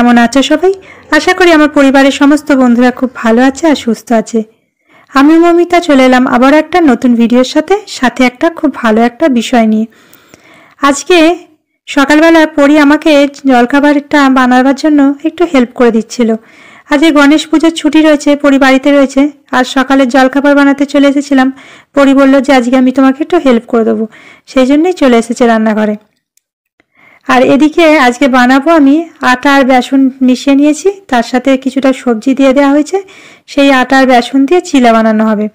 কেমন আছো সবাই আশা করি আমার পরিবারের সমস্ত বন্ধুরা খুব ভালো আছে আর সুস্থ আছে আমি মমিতা চলে এলাম আবার একটা নতুন ভিডিওর সাথে সাথে একটা খুব ভালো একটা বিষয় নিয়ে আজকে সকালবেলা পরি আমাকে জলখাবারটা বানাবার জন্য একটু হেল্প করে দিচ্ছিল আজকে গণেশ পুজোর ছুটি রয়েছে পরি বাড়িতে রয়েছে আর সকালে জলখাবার বানাতে চলে এসেছিলাম পরি বলল যে আজকে আমি তোমাকে একটু হেল্প করে দেবো সেই জন্যই চলে এসেছে রান্নাঘরে আর এদিকে আজকে বানাবো আমি আটা আর বেসন মিশিয়ে নিয়েছি তার সাথে কিছুটা সবজি দিয়ে দেওয়া হয়েছে সেই আটা আর বেসন দিয়ে চিলা বানানো হবে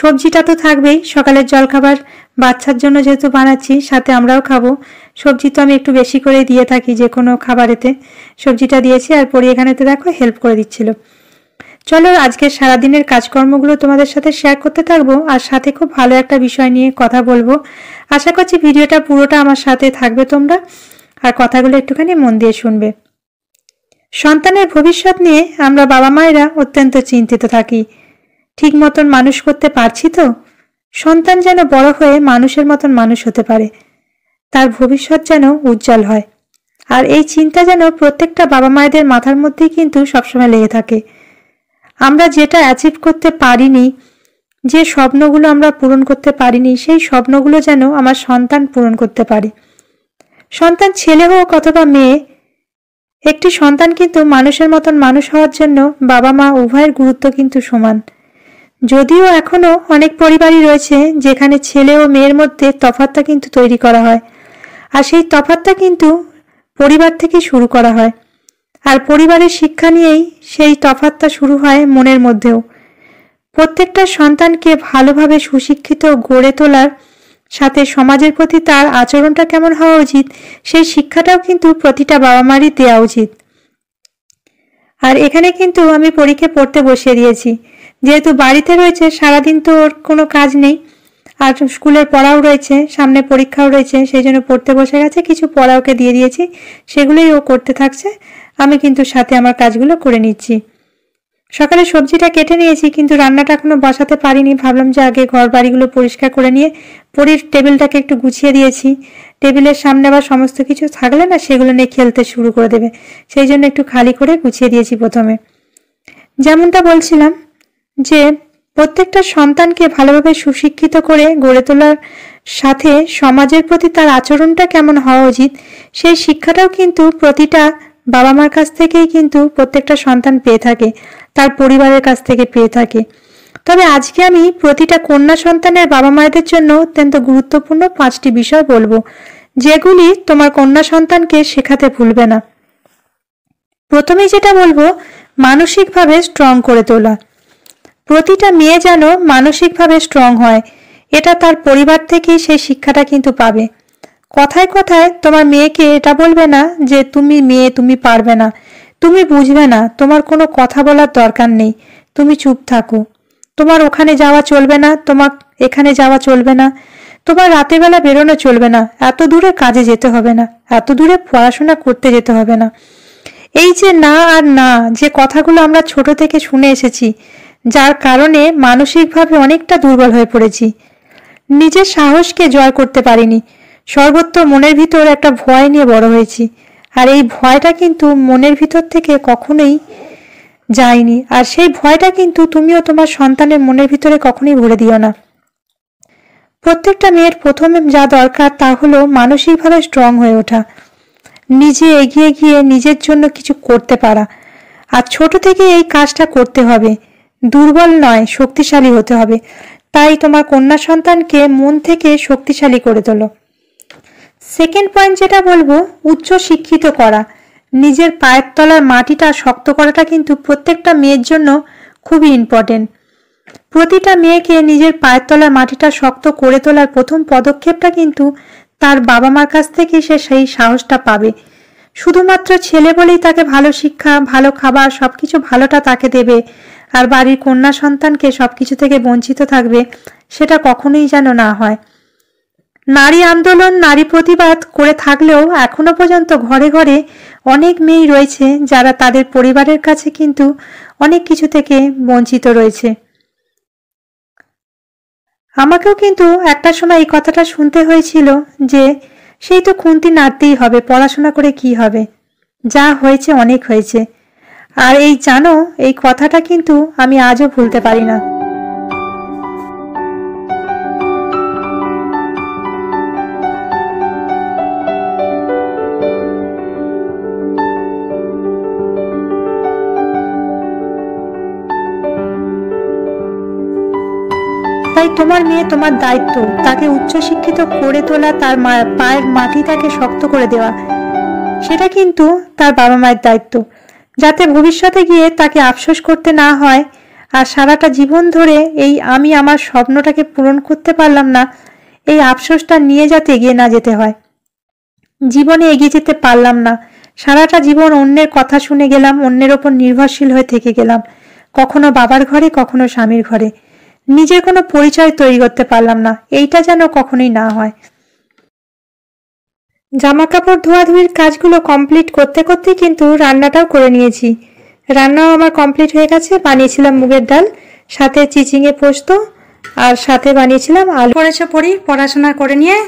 সবজিটা তো থাকবেই সকালের জলখাবার বাচ্চার জন্য যেহেতু বানাচ্ছি সাথে আমরাও খাবো সবজি তো আমি একটু বেশি করে দিয়ে থাকি যে কোনো খাবারেতে সবজিটা দিয়েছি আর পরে এখানেতে দেখো হেল্প করে দিচ্ছিল চলো আজকে সারাদিনের কাজকর্মগুলো তোমাদের সাথে শেয়ার করতে থাকবো আর সাথে খুব ভালো একটা বিষয় নিয়ে কথা বলবো আশা করছি ভিডিওটা পুরোটা আমার সাথে থাকবে তোমরা আর কথাগুলো একটুখানি মন দিয়ে শুনবে সন্তানের ভবিষ্যৎ নিয়ে আমরা বাবা মায়েরা অত্যন্ত চিন্তিত থাকি ঠিক মতন মানুষ করতে পারছি তো সন্তান যেন বড় হয়ে মানুষের মতন মানুষ হতে পারে তার ভবিষ্যৎ যেন উজ্জ্বল হয় আর এই চিন্তা যেন প্রত্যেকটা বাবা মায়েদের মাথার মধ্যেই কিন্তু সবসময় লেগে থাকে আমরা যেটা অ্যাচিভ করতে পারিনি যে স্বপ্নগুলো আমরা পূরণ করতে পারিনি সেই স্বপ্নগুলো যেন আমার সন্তান পূরণ করতে পারে সন্তান ছেলে হোক অথবা মেয়ে একটি সন্তান কিন্তু মানুষের মতন মানুষ হওয়ার জন্য বাবা মা উভয়ের গুরুত্ব কিন্তু সমান যদিও এখনও অনেক পরিবারই রয়েছে যেখানে ছেলে ও মেয়ের মধ্যে তফাতটা কিন্তু তৈরি করা হয় আর সেই তফাতটা কিন্তু পরিবার থেকে শুরু করা হয় আর পরিবারের শিক্ষা নিয়েই সেই তফাতটা শুরু হয় মনের মধ্যেও প্রত্যেকটা সন্তানকে ভালোভাবে সুশিক্ষিত গড়ে তোলার সাথে সমাজের প্রতি তার আচরণটা কেমন হওয়া উচিত সেই শিক্ষাটাও কিন্তু প্রতিটা বাবা মারই দেওয়া উচিত আর এখানে কিন্তু আমি পরীক্ষা পড়তে বসিয়ে দিয়েছি যেহেতু বাড়িতে রয়েছে সারাদিন তো ওর কোনো কাজ নেই আর স্কুলের পড়াও রয়েছে সামনে পরীক্ষাও রয়েছে সেই জন্য পড়তে বসে গেছে কিছু পড়া ওকে দিয়ে দিয়েছি সেগুলোই ও করতে থাকছে আমি কিন্তু সাথে আমার কাজগুলো করে নিচ্ছি সকালে সবজিটা কেটে নিয়েছি কিন্তু রান্নাটা এখনো বসাতে পারিনি ভাবলাম যে আগে ঘর বাড়িগুলো পরিষ্কার করে নিয়ে পরির টেবিলটাকে একটু গুছিয়ে দিয়েছি টেবিলের সামনে আবার সমস্ত কিছু থাকলে না সেগুলো নিয়ে খেলতে শুরু করে দেবে সেই জন্য একটু খালি করে গুছিয়ে দিয়েছি প্রথমে যেমনটা বলছিলাম যে প্রত্যেকটা সন্তানকে ভালোভাবে সুশিক্ষিত করে গড়ে তোলার সাথে সমাজের প্রতি তার আচরণটা কেমন হওয়া উচিত সেই শিক্ষাটাও কিন্তু প্রতিটা বাবা মার কাছ থেকেই কিন্তু প্রত্যেকটা সন্তান পেয়ে থাকে তার পরিবারের কাছ থেকে পেয়ে থাকে তবে আজকে আমি প্রতিটা কন্যা সন্তানের বাবা মায়েদের জন্য অত্যন্ত গুরুত্বপূর্ণ পাঁচটি বিষয় বলবো যেগুলি তোমার কন্যা সন্তানকে শেখাতে ভুলবে না প্রথমেই যেটা বলবো মানসিকভাবে স্ট্রং করে তোলা প্রতিটা মেয়ে যেন মানসিকভাবে স্ট্রং হয় এটা তার পরিবার থেকেই সেই শিক্ষাটা কিন্তু পাবে কথায় কথায় তোমার মেয়েকে এটা বলবে না যে তুমি মেয়ে তুমি পারবে না তুমি বুঝবে না তোমার কোনো কথা বলার দরকার নেই তুমি চুপ থাকো তোমার ওখানে যাওয়া চলবে না তোমার এখানে যাওয়া চলবে না তোমার রাতের বেলা বেরোনো চলবে না এত দূরে কাজে যেতে হবে না এত দূরে পড়াশোনা করতে যেতে হবে না এই যে না আর না যে কথাগুলো আমরা ছোট থেকে শুনে এসেছি যার কারণে মানসিকভাবে অনেকটা দুর্বল হয়ে পড়েছি নিজের সাহসকে জয় করতে পারিনি সর্বত্র মনের ভিতর একটা ভয় নিয়ে বড় হয়েছি আর এই ভয়টা কিন্তু মনের ভিতর থেকে কখনোই যায়নি আর সেই ভয়টা কিন্তু তুমিও তোমার সন্তানের মনের ভিতরে কখনোই ভরে দিও না প্রত্যেকটা মেয়ের প্রথমে যা দরকার তা হলো মানসিকভাবে স্ট্রং হয়ে ওঠা নিজে এগিয়ে গিয়ে নিজের জন্য কিছু করতে পারা আর ছোট থেকে এই কাজটা করতে হবে দুর্বল নয় শক্তিশালী হতে হবে তাই তোমার কন্যা সন্তানকে মন থেকে শক্তিশালী করে তোলো সেকেন্ড পয়েন্ট যেটা বলবো উচ্চ শিক্ষিত করা নিজের পায়ের তলার মাটিটা শক্ত করাটা কিন্তু প্রত্যেকটা মেয়ের জন্য খুবই ইম্পর্টেন্ট প্রতিটা মেয়েকে নিজের পায়ের তলার মাটিটা শক্ত করে তোলার প্রথম পদক্ষেপটা কিন্তু তার বাবা মার কাছ থেকে সে সেই সাহসটা পাবে শুধুমাত্র ছেলে বলেই তাকে ভালো শিক্ষা ভালো খাবার সব কিছু ভালোটা তাকে দেবে আর বাড়ির কন্যা সন্তানকে সব কিছু থেকে বঞ্চিত থাকবে সেটা কখনোই যেন না হয় নারী আন্দোলন নারী প্রতিবাদ করে থাকলেও এখনো পর্যন্ত ঘরে ঘরে অনেক মেয়ে রয়েছে যারা তাদের পরিবারের কাছে কিন্তু অনেক কিছু থেকে বঞ্চিত রয়েছে আমাকেও কিন্তু একটা সময় এই কথাটা শুনতে হয়েছিল যে সেই তো খুন্তি নাড়তেই হবে পড়াশোনা করে কি হবে যা হয়েছে অনেক হয়েছে আর এই জানো এই কথাটা কিন্তু আমি আজও ভুলতে পারি না তাই তোমার মেয়ে তোমার দায়িত্ব তাকে উচ্চশিক্ষিত করে তোলা তার পায়ের মাটি তাকে শক্ত করে দেওয়া সেটা কিন্তু তার বাবা মায়ের দায়িত্ব যাতে ভবিষ্যতে গিয়ে তাকে আফসোস করতে না হয় আর সারাটা জীবন ধরে এই আমি আমার স্বপ্নটাকে পূরণ করতে পারলাম না এই আফসোসটা নিয়ে যাতে এগিয়ে না যেতে হয় জীবনে এগিয়ে যেতে পারলাম না সারাটা জীবন অন্যের কথা শুনে গেলাম অন্যের ওপর নির্ভরশীল হয়ে থেকে গেলাম কখনো বাবার ঘরে কখনো স্বামীর ঘরে নিজের কোনো পরিচয় তৈরি করতে পারলাম না এইটা যেন কখনোই না হয় জামা কাপড় ধোয়াধুয়ির কাজগুলো কমপ্লিট করতে করতে কিন্তু রান্নাটাও করে নিয়েছি রান্নাও আমার কমপ্লিট হয়ে গেছে বানিয়েছিলাম মুগের ডাল সাথে চিচিংয়ে পোস্ত আর সাথে বানিয়েছিলাম আলু পড়েছো পড়ি পড়াশোনা করে নিয়ে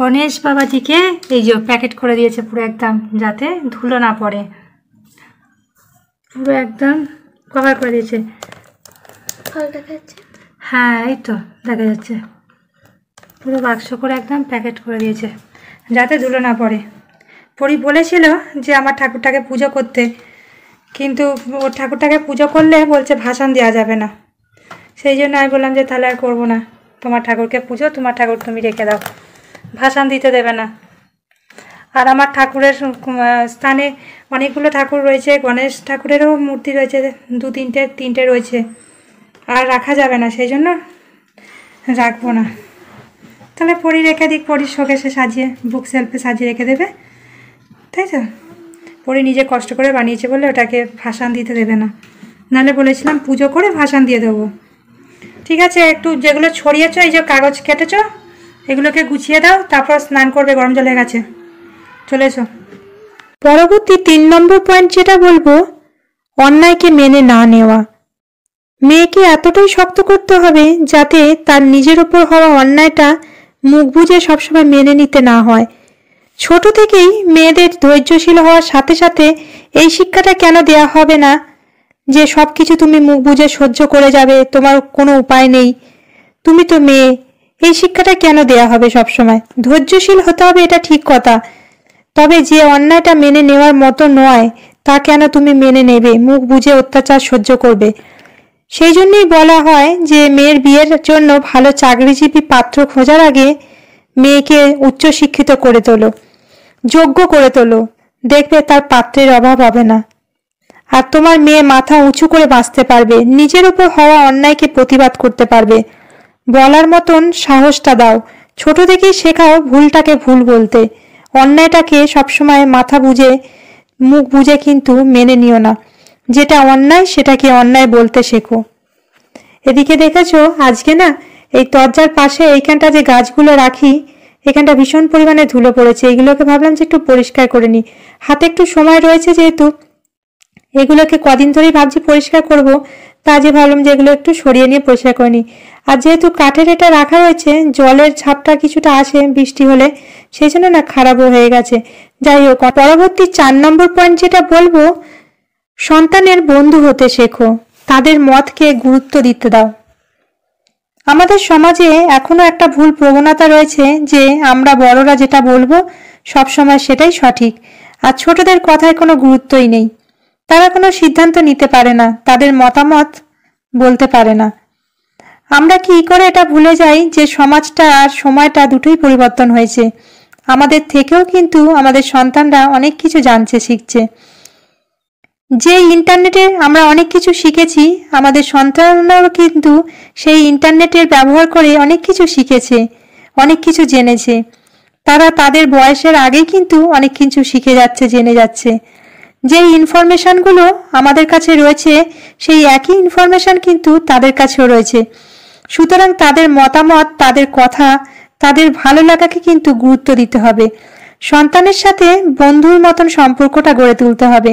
গণেশ বাবাজিকে এই যে প্যাকেট করে দিয়েছে পুরো একদম যাতে ধুলো না পড়ে পুরো একদম কভার করে দিয়েছে দেখা যাচ্ছে হ্যাঁ এই তো দেখা যাচ্ছে পুরো বাক্স করে একদম প্যাকেট করে দিয়েছে যাতে ধুলো না পড়ে পরি বলেছিল যে আমার ঠাকুরটাকে পুজো করতে কিন্তু ওর ঠাকুরটাকে পুজো করলে বলছে ভাষণ দেওয়া যাবে না সেই জন্য আমি বললাম যে তাহলে আর করবো না তোমার ঠাকুরকে পুজো তোমার ঠাকুর তুমি রেখে দাও ভাষণ দিতে দেবে না আর আমার ঠাকুরের স্থানে অনেকগুলো ঠাকুর রয়েছে গণেশ ঠাকুরেরও মূর্তি রয়েছে দু তিনটে তিনটে রয়েছে আর রাখা যাবে না সেই জন্য রাখবো না তাহলে পরি রেখে দিক পরির শোকেসে সাজিয়ে বুক সেলফে সাজিয়ে রেখে দেবে তাই তো পরি নিজে কষ্ট করে বানিয়েছে বলে ওটাকে ভাসান দিতে দেবে না নাহলে বলেছিলাম পুজো করে ভাসান দিয়ে দেবো ঠিক আছে একটু যেগুলো ছড়িয়েছ এই যে কাগজ কেটেছ এগুলোকে গুছিয়ে দাও তারপর স্নান করবে গরম জলে গেছে চলে এসো পরবর্তী তিন নম্বর পয়েন্ট যেটা বলবো অন্যায়কে মেনে না নেওয়া মেয়েকে এতটাই শক্ত করতে হবে যাতে তার নিজের ওপর হওয়া অন্যায়টা মুখ বুঝে সবসময় মেনে নিতে না হয় ছোট থেকেই মেয়েদের ধৈর্যশীল হওয়ার সাথে সাথে এই শিক্ষাটা কেন দেয়া হবে না যে সব কিছু তুমি মুখ বুঝে সহ্য করে যাবে তোমার কোনো উপায় নেই তুমি তো মেয়ে এই শিক্ষাটা কেন দেয়া হবে সবসময় ধৈর্যশীল হতে হবে এটা ঠিক কথা তবে যে অন্যায়টা মেনে নেওয়ার মতো নয় তা কেন তুমি মেনে নেবে মুখ বুঝে অত্যাচার সহ্য করবে সেই জন্যই বলা হয় যে মেয়ের বিয়ের জন্য ভালো চাকরিজীবী পাত্র খোঁজার আগে মেয়েকে উচ্চশিক্ষিত করে তোলো যোগ্য করে তোলো দেখবে তার পাত্রের অভাব হবে না আর তোমার মেয়ে মাথা উঁচু করে বাঁচতে পারবে নিজের উপর হওয়া অন্যায়কে প্রতিবাদ করতে পারবে বলার মতন সাহসটা দাও ছোট থেকেই শেখাও ভুলটাকে ভুল বলতে অন্যায়টাকে সবসময় মাথা বুঝে মুখ বুঝে কিন্তু মেনে নিও না যেটা অন্যায় সেটাকে অন্যায় বলতে শেখো এদিকে দেখেছো আজকে না এই দরজার পাশে এইখানটা যে গাছগুলো রাখি এখানটা ভীষণ পরিমাণে ধুলো পড়েছে এগুলোকে ভাবলাম যে একটু পরিষ্কার করে নিই হাতে একটু সময় রয়েছে যেহেতু এগুলোকে কদিন ধরেই ভাবছি পরিষ্কার করব তা যে ভাবলাম যে এগুলো একটু সরিয়ে নিয়ে পরিষ্কার করে নিই আর যেহেতু কাঠের এটা রাখা রয়েছে জলের ছাপটা কিছুটা আসে বৃষ্টি হলে সেই জন্য না খারাপও হয়ে গেছে যাই হোক পরবর্তী চার নম্বর পয়েন্ট যেটা বলবো সন্তানের বন্ধু হতে শেখো তাদের মতকে গুরুত্ব দিতে দাও আমাদের সমাজে এখনো একটা ভুল প্রবণতা রয়েছে যে আমরা বড়রা যেটা বলবো সবসময় সেটাই সঠিক আর ছোটদের কথায় কোনো গুরুত্বই নেই তারা কোনো সিদ্ধান্ত নিতে পারে না তাদের মতামত বলতে পারে না আমরা কি করে এটা ভুলে যাই যে সমাজটা আর সময়টা দুটোই পরিবর্তন হয়েছে আমাদের থেকেও কিন্তু আমাদের সন্তানরা অনেক কিছু জানছে শিখছে যে ইন্টারনেটে আমরা অনেক কিছু শিখেছি আমাদের সন্তানরাও কিন্তু সেই ইন্টারনেটের ব্যবহার করে অনেক কিছু শিখেছে অনেক কিছু জেনেছে তারা তাদের বয়সের আগেই কিন্তু অনেক কিছু শিখে যাচ্ছে জেনে যাচ্ছে যে ইনফরমেশানগুলো আমাদের কাছে রয়েছে সেই একই ইনফরমেশান কিন্তু তাদের কাছেও রয়েছে সুতরাং তাদের মতামত তাদের কথা তাদের ভালো লাগাকে কিন্তু গুরুত্ব দিতে হবে সন্তানের সাথে বন্ধুর মতন সম্পর্কটা গড়ে তুলতে হবে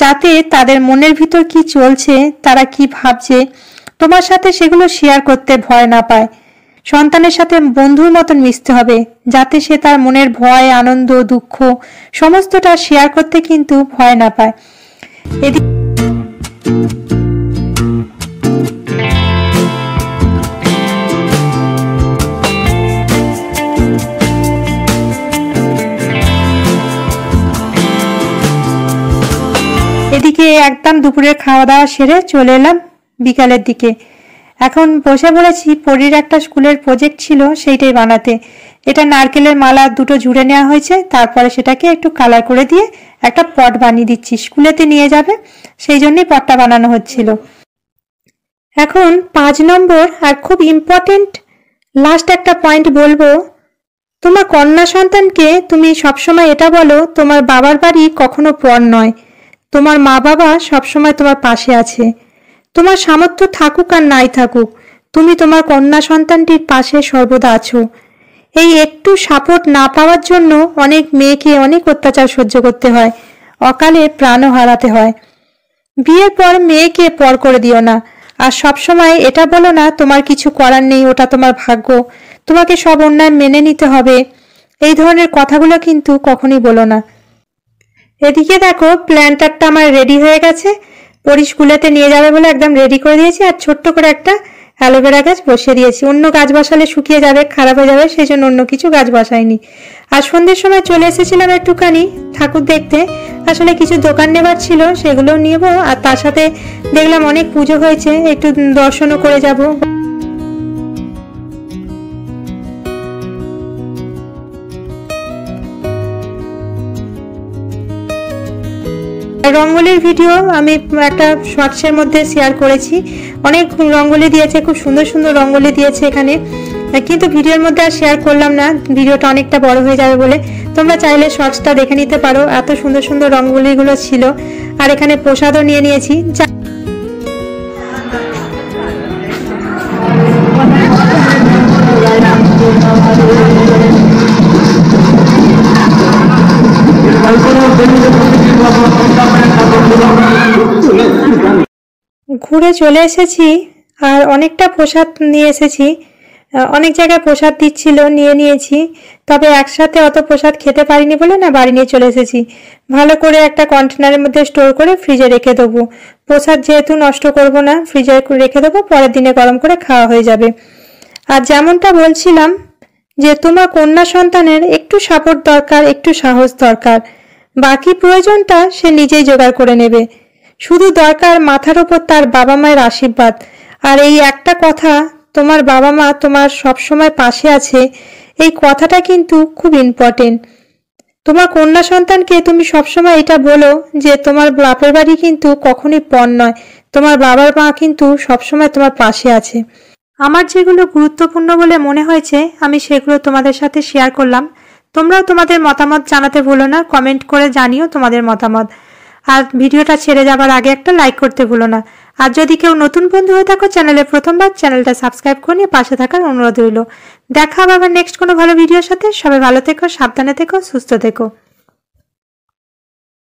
যাতে তাদের মনের ভিতর কি চলছে তারা কি ভাবছে তোমার সাথে সেগুলো শেয়ার করতে ভয় না পায় সন্তানের সাথে বন্ধুর মতন মিশতে হবে যাতে সে তার মনের ভয় আনন্দ দুঃখ সমস্তটা শেয়ার করতে কিন্তু ভয় না পায় এদিকে খেয়ে একদম দুপুরের খাওয়া দাওয়া সেরে চলে এলাম বিকালের দিকে এখন বসে বলেছি পরীর একটা স্কুলের প্রজেক্ট ছিল সেইটাই বানাতে এটা নারকেলের মালা দুটো জুড়ে নেওয়া হয়েছে তারপরে সেটাকে একটু কালার করে দিয়ে একটা পট বানিয়ে দিচ্ছি স্কুলেতে নিয়ে যাবে সেই জন্যই পটটা বানানো হচ্ছিল এখন পাঁচ নম্বর আর খুব ইম্পর্টেন্ট লাস্ট একটা পয়েন্ট বলবো তোমার কন্যা সন্তানকে তুমি সবসময় এটা বলো তোমার বাবার বাড়ি কখনো পর নয় তোমার মা বাবা সবসময় তোমার পাশে আছে তোমার সামর্থ্য থাকুক আর নাই থাকুক তুমি তোমার কন্যা সন্তানটির পাশে সর্বদা আছো এই একটু সাপোর্ট না পাওয়ার জন্য অনেক মেয়েকে অনেক অত্যাচার সহ্য করতে হয় অকালে প্রাণও হারাতে হয় বিয়ের পর মেয়েকে পর করে দিও না আর সবসময় এটা বলো না তোমার কিছু করার নেই ওটা তোমার ভাগ্য তোমাকে সব অন্যায় মেনে নিতে হবে এই ধরনের কথাগুলো কিন্তু কখনই বলো না এদিকে দেখো প্ল্যান্টারটা আমার রেডি হয়ে গেছে পরি স্কুলেতে নিয়ে যাবে বলে একদম রেডি করে দিয়েছি আর ছোট্ট করে একটা অ্যালোভেরা গাছ বসিয়ে দিয়েছি অন্য গাছ বসালে শুকিয়ে যাবে খারাপ হয়ে যাবে সেই জন্য অন্য কিছু গাছ বসাইনি আর সন্ধ্যের সময় চলে এসেছিলাম একটুখানি ঠাকুর দেখতে আসলে কিছু দোকান নেবার ছিল সেগুলোও নেবো আর তার সাথে দেখলাম অনেক পুজো হয়েছে একটু দর্শনও করে যাবো রঙ্গোলির ভিডিও আমি একটা শর্টসের মধ্যে শেয়ার করেছি অনেক রঙ্গলি দিয়েছে খুব সুন্দর সুন্দর রঙ্গলি দিয়েছে এখানে কিন্তু ভিডিওর মধ্যে আর শেয়ার করলাম না ভিডিওটা অনেকটা বড় হয়ে যাবে বলে তোমরা চাইলে শর্টসটা দেখে নিতে পারো এত সুন্দর সুন্দর রঙ্গলিগুলো ছিল আর এখানে প্রসাদও নিয়ে নিয়েছি যা ঘুরে চলে এসেছি আর অনেকটা প্রসাদ নিয়ে এসেছি অনেক জায়গায় প্রসাদ দিচ্ছিল নিয়ে নিয়েছি তবে একসাথে অত প্রসাদ খেতে পারিনি বলে না বাড়ি নিয়ে চলে এসেছি ভালো করে একটা কন্টেনারের মধ্যে স্টোর করে ফ্রিজে রেখে দেবো প্রসাদ যেহেতু নষ্ট করব না ফ্রিজে রেখে দেবো পরের দিনে গরম করে খাওয়া হয়ে যাবে আর যেমনটা বলছিলাম যে তোমার কন্যা সন্তানের একটু সাপোর্ট দরকার একটু সাহস দরকার বাকি প্রয়োজনটা সে নিজেই জোগাড় করে নেবে শুধু দরকার মাথার ওপর তার বাবা মায়ের আশীর্বাদ আর এই একটা কথা তোমার বাবা মা তোমার সবসময় পাশে আছে এই কথাটা কিন্তু খুব ইম্পর্টেন্ট তোমার কন্যা সন্তানকে তুমি সবসময় এটা বলো যে তোমার বাপের বাড়ি কিন্তু কখনই পণ নয় তোমার বাবার মা কিন্তু সবসময় তোমার পাশে আছে আমার যেগুলো গুরুত্বপূর্ণ বলে মনে হয়েছে আমি সেগুলো তোমাদের সাথে শেয়ার করলাম তোমরাও তোমাদের মতামত জানাতে ভুলো না কমেন্ট করে জানিও তোমাদের মতামত আর ভিডিওটা ছেড়ে যাবার আগে একটা লাইক করতে ভুলো না আর যদি কেউ নতুন বন্ধু হয়ে থাকো চ্যানেলে প্রথমবার চ্যানেলটা সাবস্ক্রাইব করে নিয়ে পাশে থাকার অনুরোধ রইল দেখা হবে আবার নেক্সট কোনো ভালো ভিডিওর সাথে সবাই ভালো থেকো সাবধানে থেকো সুস্থ থেকো